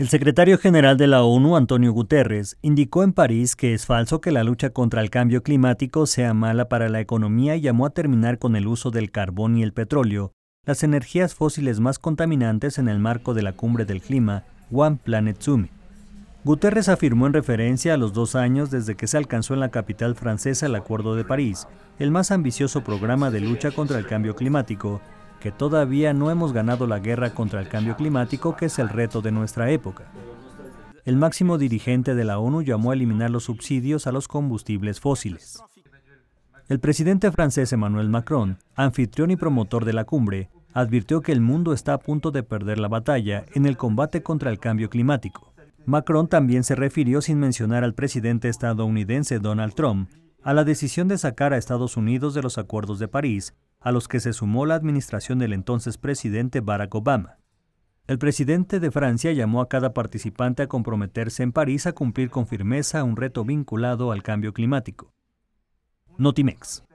El secretario general de la ONU, Antonio Guterres, indicó en París que es falso que la lucha contra el cambio climático sea mala para la economía y llamó a terminar con el uso del carbón y el petróleo, las energías fósiles más contaminantes en el marco de la cumbre del clima, One Planet Summit. Guterres afirmó en referencia a los dos años desde que se alcanzó en la capital francesa el Acuerdo de París, el más ambicioso programa de lucha contra el cambio climático, que todavía no hemos ganado la guerra contra el cambio climático, que es el reto de nuestra época. El máximo dirigente de la ONU llamó a eliminar los subsidios a los combustibles fósiles. El presidente francés Emmanuel Macron, anfitrión y promotor de la cumbre, advirtió que el mundo está a punto de perder la batalla en el combate contra el cambio climático. Macron también se refirió, sin mencionar al presidente estadounidense Donald Trump, a la decisión de sacar a Estados Unidos de los acuerdos de París a los que se sumó la administración del entonces presidente Barack Obama. El presidente de Francia llamó a cada participante a comprometerse en París a cumplir con firmeza un reto vinculado al cambio climático. Notimex.